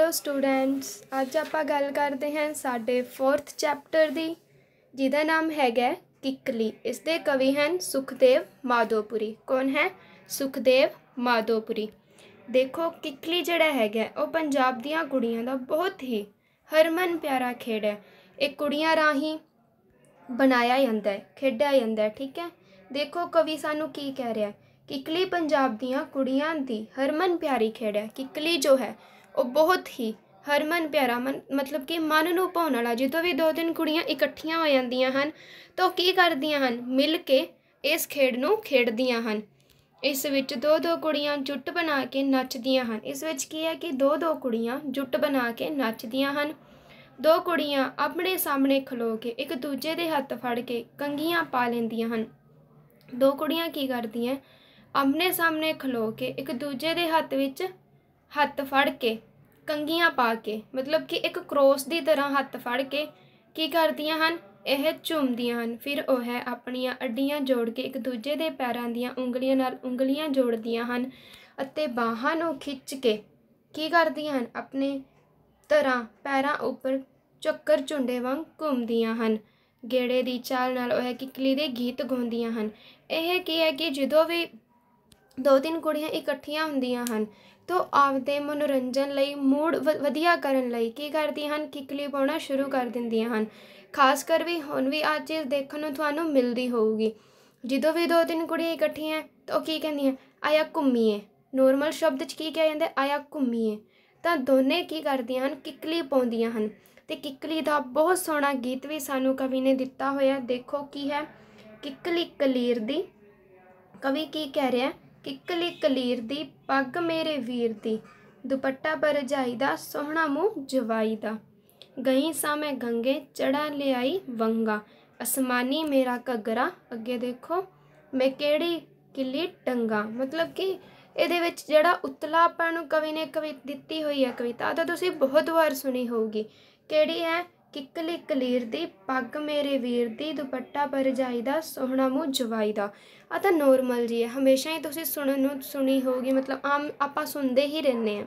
hello students ਅੱਜ ਆਪਾਂ ਗੱਲ ਕਰਦੇ ਹਾਂ ਸਾਡੇ 4th ਚੈਪਟਰ ਦੀ ਜਿਹਦਾ ਨਾਮ ਹੈਗਾ ਕਿੱਕਲੀ ਇਸ ਦੇ ਕਵੀ ਹਨ ਸੁਖਦੇਵ ਮਾਧੋਪੁਰੀ ਕੌਣ ਹੈ ਸੁਖਦੇਵ ਮਾਧੋਪੁਰੀ ਦੇਖੋ ਕਿੱਕਲੀ ਜਿਹੜਾ ਹੈਗਾ ਉਹ ਪੰਜਾਬ ਦੀਆਂ ਕੁੜੀਆਂ ਦਾ ਬਹੁਤ ਹੀ ਹਰਮਨ ਪਿਆਰਾ ਖੇਡ ਹੈ ਇਹ ਕੁੜੀਆਂ ਰਾਹੀਂ ਬਣਾਇਆ ਜਾਂਦਾ ਹੈ ਖੇਡਿਆ ਜਾਂਦਾ ਹੈ ਠੀਕ ਹੈ ਦੇਖੋ ਕਵੀ ਸਾਨੂੰ ਕੀ ਕਹਿ ਰਿਹਾ ਕਿੱਕਲੀ ਪੰਜਾਬ ਦੀਆਂ ਕੁੜੀਆਂ ਦੀ ਹਰਮਨ ਪਿਆਰੀ ਖੇਡ ਹੈ ਕਿੱਕਲੀ ਜੋ ਹੈ ਉਹ ਬਹੁਤ ਹੀ ਹਰਮਨ ਪਿਆਰਾ ਮਨ ਮਤਲਬ ਕਿ ਮਨ ਨੂੰ ਭਾਉਣ ਵਾਲਾ ਜਦੋਂ ਵੀ ਦੋ ਤਿੰਨ ਕੁੜੀਆਂ ਇਕੱਠੀਆਂ ਹੋ ਜਾਂਦੀਆਂ ਹਨ ਤਾਂ ਉਹ ਕੀ ਕਰਦੀਆਂ ਹਨ ਮਿਲ ਕੇ ਇਸ ਖੇਡ ਨੂੰ ਖੇਡਦੀਆਂ ਹਨ ਇਸ ਵਿੱਚ ਦੋ ਦੋ ਕੁੜੀਆਂ ਜੁੱਟ ਬਣਾ ਕੇ ਨੱਚਦੀਆਂ ਹਨ ਇਸ ਵਿੱਚ ਕੀ ਹੈ ਕਿ ਦੋ ਦੋ ਕੁੜੀਆਂ ਜੁੱਟ ਬਣਾ ਕੇ ਨੱਚਦੀਆਂ ਹਨ ਦੋ ਕੁੜੀਆਂ ਆਪਣੇ ਸਾਹਮਣੇ ਖਲੋ ਕੇ ਇੱਕ ਦੂਜੇ ਦੇ ਹੱਥ ਫੜ ਕੇ ਕੰਗੀਆਂ ਪਾ ਲੈਂਦੀਆਂ ਹਨ ਦੋ ਕੁੜੀਆਂ ਕੀ ਕਰਦੀਆਂ ਆਪਣੇ ਸਾਹਮਣੇ ਖਲੋ ਕੇ ਇੱਕ ਦੂਜੇ ਦੇ ਹੱਥ ਵਿੱਚ ਹੱਥ ਫੜ ਕੇ ਕੰਗੀਆਂ ਪਾ ਕੇ ਮਤਲਬ ਕਿ ਇੱਕ ਕ੍ਰੋਸ ਦੀ ਤਰ੍ਹਾਂ ਹੱਥ ਫੜ ਕੇ ਕੀ ਕਰਦੀਆਂ ਹਨ ਇਹ ਝੁੰਮਦੀਆਂ ਹਨ ਫਿਰ ਉਹ ਹੈ ਆਪਣੀਆਂ ਅੱਡੀਆਂ ਜੋੜ ਕੇ ਇੱਕ ਦੂਜੇ ਦੇ ਪੈਰਾਂ ਦੀਆਂ ਉਂਗਲੀਆਂ ਨਾਲ ਉਂਗਲੀਆਂ ਜੋੜਦੀਆਂ ਹਨ ਅਤੇ ਬਾਹਾਂ ਨੂੰ ਖਿੱਚ ਕੇ ਕੀ ਕਰਦੀਆਂ ਹਨ ਆਪਣੇ ਤਰ੍ਹਾਂ ਪੈਰਾਂ ਉੱਪਰ ਚੱਕਰ ਝੁੰਡੇ ਵਾਂਗ ਘੁੰਮਦੀਆਂ ਹਨ ਗੇੜੇ ਦੀ ਚਾਲ ਨਾਲ ਉਹ ਹੈ ਕਿ ਕਲੀ ਦੇ ਗੀਤ ਗਾਉਂਦੀਆਂ ਹਨ ਇਹ ਕੀ ਹੈ ਕਿ ਜਦੋਂ ਵੀ ਦੋ ਤਿੰਨ ਕੁੜੀਆਂ ਇਕੱਠੀਆਂ ਹੁੰਦੀਆਂ ਹਨ ਤੋ ਆਪਦੇ ਮਨੋਰੰਜਨ ਲਈ ਮੂਡ ਵਧੀਆ ਕਰਨ ਲਈ ਕੀ ਕਰਦੀਆਂ ਹਨ ਕਿਕਲੀ ਪਾਉਣਾ ਸ਼ੁਰੂ ਕਰ ਦਿੰਦੀਆਂ ਹਨ ਖਾਸ ਕਰ ਵੀ ਹੁਣ ਵੀ ਆ ਚੀਜ਼ ਦੇਖਣ ਨੂੰ ਤੁਹਾਨੂੰ ਮਿਲਦੀ ਹੋਊਗੀ ਜਦੋਂ ਵੀ ਦੋ ਤਿੰਨ ਕੁੜੀਆਂ ਇਕੱਠੀਆਂ ਤਾਂ ਉਹ ਕੀ ਕਹਿੰਦੀਆਂ ਆਇਆ ਘੁੰਮੀਏ ਨੋਰਮਲ ਸ਼ਬਦ 'ਚ ਕੀ ਕਿਹਾ ਜਾਂਦਾ ਆਇਆ ਘੁੰਮੀਏ ਤਾਂ ਦੋਨੇ ਕੀ ਕਰਦੀਆਂ ਹਨ ਕਿਕਲੀ ਪਾਉਂਦੀਆਂ ਹਨ ਤੇ ਕਿਕਲੀ ਦਾ ਬਹੁਤ ਸੋਹਣਾ ਗੀਤ ਵੀ ਸਾਨੂੰ ਕਵੀ ਨੇ ਦਿੱਤਾ ਹੋਇਆ ਦੇਖੋ ਕੀ ਹੈ ਕਿਕਲੀ ਕਲੀਰ ਦੀ ਕਵੀ ਕੀ ਕਹਿ ਰਿਹਾ ਕਿੱਕਲੀ ਕਲੀਰ ਦੀ ਪੱਗ ਮੇਰੇ ਵੀਰ ਦੀ ਦੁਪੱਟਾ ਪਰਜਾਈ ਦਾ ਸੋਹਣਾ ਮੂੰਹ ਜਵਾਈ ਦਾ ਗਈ ਸਾਂ ਮੈਂ ਗੰਗੇ ਚੜਾ ਲਿਆਈ ਵੰਗਾ ਅਸਮਾਨੀ ਮੇਰਾ ਕਗਰਾ ਅੱਗੇ ਦੇਖੋ ਮੈਂ ਕਿਹੜੀ ਕਿੱਲੀ ਟੰਗਾ ਮਤਲਬ ਕਿ ਇਹਦੇ ਵਿੱਚ ਜਿਹੜਾ ਉਤਲਾ ਆਪਾਂ ਨੂੰ ਕਵੀ ਨੇ ਕਵਿਤ ਦਿੱਤੀ ਹੋਈ ਹੈ ਕਵਿਤਾ ਤਾਂ ਤੁਸੀਂ ਬਹੁਤ ਵਾਰ ਸੁਣੀ ਹੋਊਗੀ ਕਿਹੜੀ ਹੈ ਕਿੱਕਲੇ ਕਲੀਰ ਦੀ ਪੱਗ ਮੇਰੇ ਵੀਰ ਦੀ ਦੁਪੱਟਾ ਪਰਜਾਈ ਦਾ ਸੋਹਣਾ ਮੂੰਹ ਜਵਾਈ ਦਾ ਆ ਤਾਂ ਨੋਰਮਲ ਜੀ ਹੈ ਹਮੇਸ਼ਾ ਹੀ ਤੁਸੀਂ ਸੁਣਨ ਨੂੰ ਸੁਣੀ ਹੋਊਗੀ ਮਤਲਬ ਆਮ ਆਪਾਂ ਸੁਣਦੇ ਹੀ ਰਹਿੰਦੇ ਆ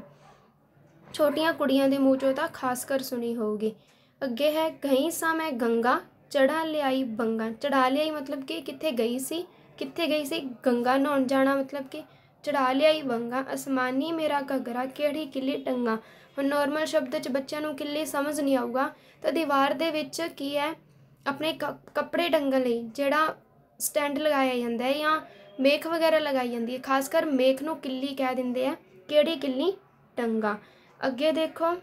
ਛੋਟੀਆਂ ਕੁੜੀਆਂ ਦੇ ਮੂੰਹ ਚੋਂ ਤਾਂ ਖਾਸ ਕਰ ਸੁਣੀ ਹੋਊਗੀ ਅੱਗੇ ਹੈ ਗਈ ਸਾਂ ਮੈਂ ਗੰਗਾ ਚੜਾ ਲਿਆਈ ਬੰਗਾ ਚੜਾ ਲਿਆਈ ਮਤਲਬ ਕਿ ਕਿੱਥੇ ਗਈ ਸੀ ਕਿੱਥੇ ਗਈ ਸੀ ਗੰਗਾ ਨਹਾਉਣ ਜਾਣਾ ਮਤਲਬ ਕਿ ਚੜਾ ਲਿਆਈ ਬੰਗਾ ਅਸਮਾਨੀ ਮੇਰਾ ਘਗਰਾ ਕਿਹੜੀ ਕਿਲੇ ਟੰਗਾ ਹੁਣ ਨਾਰਮਲ ਸ਼ਬਦ 'ਚ ਬੱਚਿਆਂ ਨੂੰ ਕਿੱਲੇ ਸਮਝ ਨਹੀਂ ਆਊਗਾ ਤਾਂ ਦੀਵਾਰ ਦੇ ਵਿੱਚ ਕੀ ਹੈ ਆਪਣੇ ਕੱਪੜੇ ਡੰਗਣ ਲਈ ਜਿਹੜਾ ਸਟੈਂਡ ਲਗਾਇਆ ਜਾਂਦਾ ਹੈ ਜਾਂ ਮੇਖ ਵਗੈਰਾ ਲਗਾਈ ਜਾਂਦੀ ਹੈ ਖਾਸ ਕਰ ਮੇਖ ਨੂੰ ਕਿੱਲੀ ਕਹਿ ਦਿੰਦੇ ਆ ਕਿਹੜੀ ਕਿੱਲੀ ਟੰਗਾ ਅੱਗੇ ਦੇਖੋ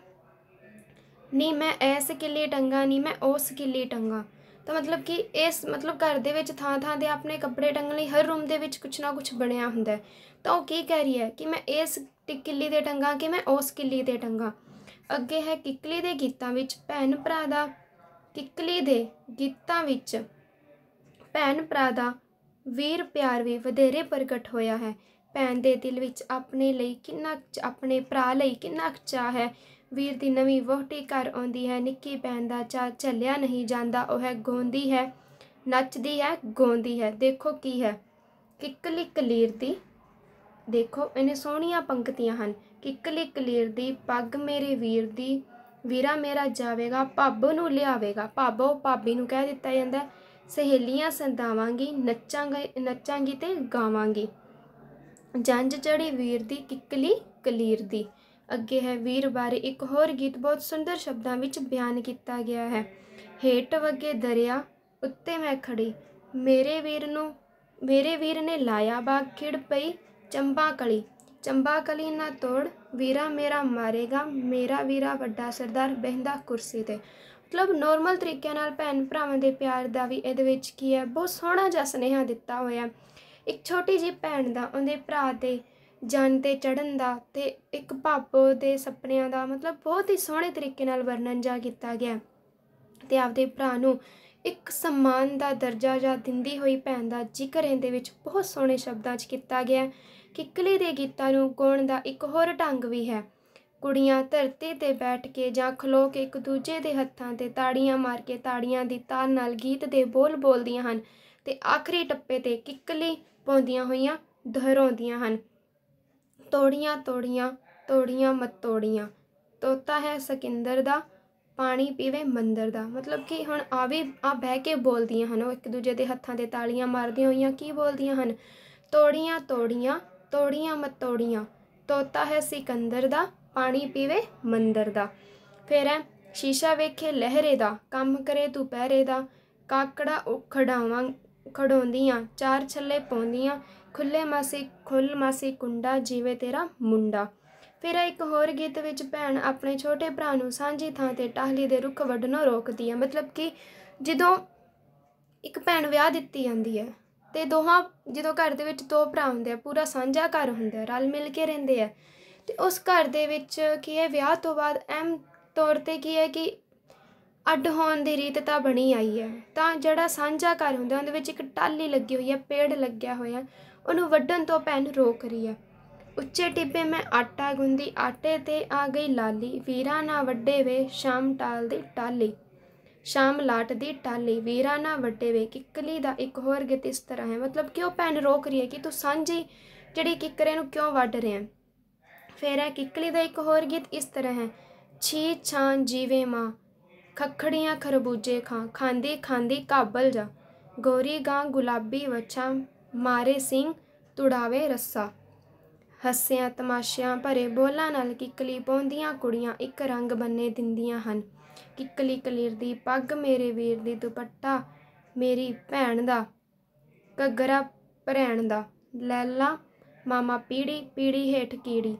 ਨਹੀਂ ਮੈਂ ਐਸ ਕਿੱਲੀ ਟੰਗਾ ਨਹੀਂ ਮੈਂ ਉਸ ਕਿੱਲੀ ਟੰਗਾ ਤਾਂ ਮਤਲਬ ਕਿ ਇਸ ਮਤਲਬ ਘਰ ਦੇ ਵਿੱਚ ਥਾਂ ਥਾਂ ਤੇ ਆਪਣੇ ਕੱਪੜੇ ਟੰਗਣ ਲਈ ਹਰ ਰੂਮ ਦੇ ਵਿੱਚ ਕੁਝ ਨਾ ਕੁਝ ਬਣਿਆ ਹੁੰਦਾ ਤਾਂ ਉਹ ਕੀ ਕਹਿ ਰਹੀ ਹੈ ਕਿ ਮੈਂ ਇਸ ਟਿੱਕਲੀ ਤੇ ਟੰਗਾ ਕਿ ਮੈਂ ਉਸ ਕਿੱਲੀ ਤੇ ਟੰਗਾ ਅੱਗੇ ਹੈ ਕਿੱਕਲੀ ਦੇ ਗੀਤਾਂ ਵਿੱਚ ਭੈਣ ਭਰਾ ਦਾ ਕਿੱਕਲੀ ਦੇ ਗੀਤਾਂ ਵਿੱਚ ਭੈਣ ਭਰਾ ਦਾ ਵੀਰ ਪਿਆਰ ਵੀ ਵਧੇਰੇ ਪ੍ਰਗਟ ਹੋਇਆ ਹੈ ਭੈਣ ਦੇ ਦਿਲ ਵਿੱਚ ਆਪਣੇ ਲਈ ਕਿੰਨਾ ਆਪਣੇ ਭਰਾ ਲਈ ਕਿੰਨਾ ਚਾਹ ਹੈ ਵੀਰ ਦੀ ਨਵੀਂ ਵਹੁਟੀ ਘਰ ਆਉਂਦੀ ਹੈ ਨਿੱਕੀ ਭੈਣ ਦਾ ਚਾ ਚੱਲਿਆ ਨਹੀਂ ਜਾਂਦਾ ਉਹ ਹੈ ਗੋਂਦੀ ਹੈ ਨੱਚਦੀ ਹੈ ਗੋਂਦੀ ਹੈ ਦੇਖੋ ਕੀ ਹੈ ਕਿੱਕਲੀ ਕਲੀਰ ਦੀ ਦੇਖੋ ਇਹਨੇ ਸੋਹਣੀਆਂ ਪੰਕਤੀਆਂ ਹਨ ਕਿੱਕਲੀ ਕਲੀਰ ਦੀ ਪੱਗ ਮੇਰੇ ਵੀਰ ਦੀ ਵੀਰਾ ਮੇਰਾ ਜਾਵੇਗਾ ਪੱਬ ਨੂੰ ਲਿਆਵੇਗਾ ਭਾਬੋ ਭਾਬੀ ਨੂੰ ਕਹਿ ਦਿੱਤਾ ਜਾਂਦਾ ਸਹੇਲੀਆਂ ਸੰਦਾਵਾਂਗੀ ਨੱਚਾਂਗੇ ਨੱਚਾਂਗੀ ਤੇ ਗਾਵਾਂਗੀ ਜੰਜ ਚੜੀ ਵੀਰ ਦੀ ਕਿੱਕਲੀ ਕਲੀਰ ਦੀ ਅੱਗੇ ਹੈ ਵੀਰ ਬਾਰੇ ਇੱਕ ਹੋਰ ਗੀਤ ਬਹੁਤ ਸੁੰਦਰ ਸ਼ਬਦਾਂ ਵਿੱਚ ਬਿਆਨ ਕੀਤਾ ਗਿਆ ਹੈ ਹੇਟ ਵਗੇ ਦਰਿਆ ਉੱਤੇ ਮੈਂ ਖੜੀ ਮੇਰੇ ਵੀਰ ਨੂੰ ਮੇਰੇ ਵੀਰ ਨੇ ਲਾਇਆ ਬਾਗ ਖਿੜ ਪਈ ਚੰਬਾ ਕਲੀ ਚੰਬਾ ਕਲੀ ਨਾ ਤੋੜ ਵੀਰਾ ਮੇਰਾ ਮਾਰੇਗਾ ਮੇਰਾ ਵੀਰਾ ਵੱਡਾ ਸਰਦਾਰ ਬਹਿੰਦਾ ਕੁਰਸੀ ਤੇ ਮਤਲਬ ਨਾਰਮਲ ਤਰੀਕੇ ਨਾਲ ਭੈਣ ਭਰਾਵਾਂ ਦੇ ਪਿਆਰ ਦਾ ਵੀ ਇਹਦੇ ਵਿੱਚ ਕੀ ਹੈ ਬਹੁਤ ਸੋਹਣਾ ਜਿਹਾ ਸੁਨੇਹਾ ਦਿੱਤਾ ਹੋਇਆ ਇੱਕ ਛੋਟੀ ਜੀ ਭੈਣ ਦਾ ਉਹਦੇ ਭਰਾ ਤੇ ਜਨ ਤੇ ਚੜਨ ਦਾ ਤੇ ਇੱਕ ਭਾਪੋ ਦੇ ਸੁਪਨਿਆਂ ਦਾ ਮਤਲਬ ਬਹੁਤ ਹੀ ਸੋਹਣੇ ਤਰੀਕੇ ਨਾਲ ਵਰਣਨ ਜਾ ਕੀਤਾ ਗਿਆ ਤੇ ਆਪਦੇ ਭਰਾ ਨੂੰ ਇੱਕ ਸਨਮਾਨ ਦਾ ਦਰਜਾ ਜਾਂ ਦਿੰਦੀ ਹੋਈ ਭੈਣ ਦਾ ਜ਼ਿਕਰ ਇਹਦੇ ਵਿੱਚ ਬਹੁਤ ਸੋਹਣੇ ਸ਼ਬਦਾਂ 'ਚ ਕੀਤਾ ਗਿਆ ਕਿੱਕਲੀ ਦੇ ਗੀਤਾਂ ਨੂੰ ਗਾਉਣ ਦਾ ਇੱਕ ਹੋਰ ਢੰਗ ਵੀ ਹੈ ਕੁੜੀਆਂ ਧਰਤੀ ਤੇ ਬੈਠ ਕੇ ਜਾਂ ਖਲੋ ਕੇ ਇੱਕ ਦੂਜੇ ਦੇ ਹੱਥਾਂ ਤੇ ਤਾੜੀਆਂ ਮਾਰ ਕੇ ਤਾੜੀਆਂ ਦੀ ਤਾਲ ਨਾਲ ਗੀਤ ਦੇ ਬੋਲ ਬੋਲਦੀਆਂ ਹਨ ਤੇ ਆਖਰੀ ਟੱਪੇ ਤੇ ਕਿੱਕਲੀ ਪਾਉਂਦੀਆਂ ਹੋਈਆਂ ਦਹਰਾਉਂਦੀਆਂ ਹਨ ਤੋੜੀਆਂ ਤੋੜੀਆਂ ਤੋੜੀਆਂ ਮਤ ਤੋੜੀਆਂ ਤੋਤਾ ਹੈ ਸਿਕੰਦਰ ਦਾ ਪਾਣੀ ਪੀਵੇ ਮੰਦਰ ਦਾ ਮਤਲਬ ਕਿ ਹੁਣ ਆ ਵੀ ਆ ਬਹਿ ਕੇ ਬੋਲਦੀਆਂ ਹਨ ਉਹ ਇੱਕ ਦੂਜੇ ਦੇ ਹੱਥਾਂ ਤੇ ਤਾਲੀਆਂ ਮਾਰਦੀਆਂ ਹੋਈਆਂ ਕੀ ਬੋਲਦੀਆਂ ਹਨ ਤੋੜੀਆਂ ਤੋੜੀਆਂ ਤੋੜੀਆਂ ਮਤ ਤੋੜੀਆਂ ਤੋਤਾ ਹੈ ਸਿਕੰਦਰ ਦਾ ਪਾਣੀ ਪੀਵੇ ਮੰਦਰ ਦਾ ਫਿਰ ਹੈ ਸ਼ੀਸ਼ਾ ਵੇਖੇ ਲਹਿਰੇ ਦਾ ਕੰਮ ਕਰੇ ਤੂੰ ਪਹਿਰੇ ਦਾ ਕਾਕੜਾ ਉਖੜਾਵਾਂ ਖੜਾਉਂਦੀਆਂ ਚਾਰ ਛੱਲੇ ਪਾਉਂਦੀਆਂ ਖੁੱਲੇ ਮਾਸੀ ਖੁੱਲ ਮਾਸੀ ਕੁੰਡਾ ਜੀਵੇ ਤੇਰਾ ਮੁੰਡਾ ਫਿਰ ਇੱਕ ਹੋਰ ਗੀਤ ਵਿੱਚ ਭੈਣ ਆਪਣੇ ਛੋਟੇ ਭਰਾ ਨੂੰ ਸਾਂਝੀ ਥਾਂ ਤੇ ਟਾਹਲੀ ਦੇ ਰੁੱਖ ਵੱਢਣੋਂ ਰੋਕਦੀ ਹੈ ਮਤਲਬ ਕਿ ਜਦੋਂ ਇੱਕ ਭੈਣ ਵਿਆਹ ਦਿੱਤੀ ਜਾਂਦੀ ਹੈ ਤੇ ਦੋਹਾਂ ਜਦੋਂ ਘਰ ਦੇ ਵਿੱਚ ਦੋ ਭਰਾ ਹੁੰਦੇ ਆ ਪੂਰਾ ਸਾਂਝਾ ਘਰ ਹੁੰਦਾ ਰਲ ਮਿਲ ਕੇ ਰਹਿੰਦੇ ਆ ਤੇ ਉਸ ਘਰ ਦੇ ਵਿੱਚ ਕੀ ਹੈ ਵਿਆਹ ਤੋਂ ਬਾਅਦ ਐਮ ਤੌਰ ਤੇ ਕੀ ਹੈ ਕਿ ਅੱਡ ਹੋਣ ਦੀ ਰੀਤ ਤਾਂ ਬਣੀ ਆਈ ਹੈ ਤਾਂ ਜਿਹੜਾ ਸਾਂਝਾ ਘਰ ਹੁੰਦਾ ਉਹਦੇ ਵਿੱਚ ਇੱਕ ਟਾਲੀ ਲੱਗੀ ਹੋਈ ਹੈ ਪੇੜ ਲੱਗਿਆ ਹੋਇਆ ਉਹਨੂੰ ਵੱਢਣ ਤੋਂ ਭੈਣ ਰੋਕ ਰਹੀ ਹੈ ਉੱਚੇ ਟਿੱਬੇ ਮੈਂ ਆਟਾ ਗੁੰਦੀ ਆਟੇ ਤੇ ਆ ਗਈ ਲਾਲੀ ਵੀਰਾ ਨਾ ਵੱਡੇ ਵੇ ਸ਼ਾਮ ਟਾਲ ਦੀ ਟਾਲੀ ਸ਼ਾਮ ਲਾਟ ਦੀ ਟਾਲੀ ਵੀਰਾ ਨਾ ਵੱਡੇ ਵੇ ਕਿੱਕਲੀ ਦਾ ਇੱਕ ਹੋਰ ਗੀਤ ਇਸ ਤਰ੍ਹਾਂ ਹੈ ਮਤਲਬ ਕਿ ਉਹ ਭੈਣ ਰੋਕ ਰਹੀ ਹੈ ਕਿ ਤੂੰ ਸਾਂਝੀ ਜਿਹੜੀ ਕਿੱਕਰੇ ਨੂੰ ਕਿਉਂ ਵੱਢ ਰਿਹਾ ਫੇਰ ਹੈ ਕਿੱਕਲੀ ਦਾ ਇੱਕ ਹੋਰ ਗੀਤ ਇਸ ਤਰ੍ਹਾਂ ਹੈ ਛੀ ਛਾਂ ਜੀਵੇ ਮਾਂ ਖਖੜੀਆਂ ਖਰਬੂਜੇ ਖਾਂ ਖਾਂਦੀ ਖਾਂਦੀ ਕਾਬਲ ਜਾ ਗੋਰੀ ਗਾਂ ਗੁਲਾਬੀ ਵਛਾਂ ਮਾਰੇ ਸਿੰਘ ਤੁੜਾਵੇ ਰੱਸਾ ਹੱਸਿਆਂ ਤਮਾਸ਼ਿਆਂ ਭਰੇ ਬੋਲਾਂ ਨਾਲ ਕਿਕਲੀ ਪਾਉਂਦੀਆਂ ਕੁੜੀਆਂ ਇੱਕ ਰੰਗ ਬੰਨੇ ਦਿੰਦੀਆਂ ਹਨ ਕਿਕਲੀ ਕਲੀਰ ਦੀ ਪੱਗ ਮੇਰੇ ਵੀਰ ਦੀ ਦੁਪੱਟਾ ਮੇਰੀ ਭੈਣ ਦਾ ਘੱਗਰਾ ਭਰੈਣ ਦਾ ਲੈਲਾ ਮਾਮਾ ਪੀੜੀ ਪੀੜੀ ਹੇਠ ਕੀੜੀ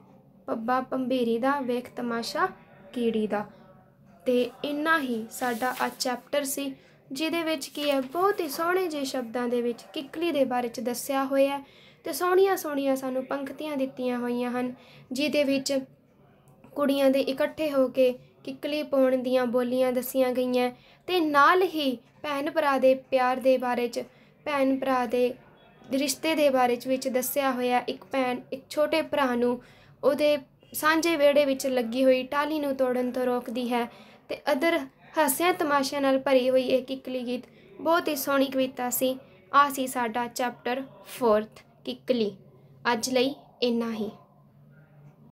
ਪੱਬਾ ਪੰਬੇਰੀ ਦਾ ਵੇਖ ਤਮਾਸ਼ਾ ਕੀੜੀ ਦਾ ਤੇ ਇੰਨਾ ਹੀ ਸਾਡਾ ਆ ਚੈਪਟਰ ਸੀ ਜਿਹਦੇ ਵਿੱਚ ਕੀ ਹੈ ਬਹੁਤ ਹੀ ਸੋਹਣੇ ਜਿਹੇ ਸ਼ਬਦਾਂ ਦੇ ਵਿੱਚ ਕਿੱਕਲੀ ਦੇ ਬਾਰੇ ਚ ਦੱਸਿਆ ਹੋਇਆ ਹੈ ਤੇ ਸੋਹਣੀਆਂ ਸੋਹਣੀਆਂ ਸਾਨੂੰ ਪੰਕਤੀਆਂ ਦਿੱਤੀਆਂ ਹੋਈਆਂ ਹਨ ਜਿਹਦੇ ਵਿੱਚ ਕੁੜੀਆਂ ਦੇ ਇਕੱਠੇ ਹੋ ਕੇ ਕਿੱਕਲੀ ਪਾਉਣ ਦੀਆਂ ਬੋਲੀਆਂ ਦੱਸੀਆਂ ਗਈਆਂ ਤੇ ਨਾਲ ਹੀ ਭੈਣ ਭਰਾ ਦੇ ਪਿਆਰ ਦੇ ਬਾਰੇ ਚ ਭੈਣ ਭਰਾ ਦੇ ਰਿਸ਼ਤੇ ਦੇ ਬਾਰੇ ਚ ਵਿੱਚ ਦੱਸਿਆ ਹੋਇਆ ਇੱਕ ਭੈਣ ਇੱਕ ਛੋਟੇ ਭਰਾ ਨੂੰ ਉਹਦੇ ਸਾਂਝੇ ਵਿਹੜੇ ਵਿੱਚ ਲੱਗੀ ਹੋਈ ਟਾਲੀ ਨੂੰ ਤੋੜਨ ਤੋਂ ਰੋਕਦੀ ਹੈ ਤੇ ਅਦਰ ਹਾਸਿਆਂ ਤਮਾਸ਼ਿਆਂ ਨਾਲ ਭਰੀ ਹੋਈ ਇਹ ਕਿੱਕਲੀ ਗੀਤ ਬਹੁਤ ਹੀ ਸੋਹਣੀ ਕਵਿਤਾ ਸੀ ਆ ਸੀ ਸਾਡਾ ਚੈਪਟਰ 4 ਕਿੱਕਲੀ ਅੱਜ ਲਈ ਇੰਨਾ ਹੀ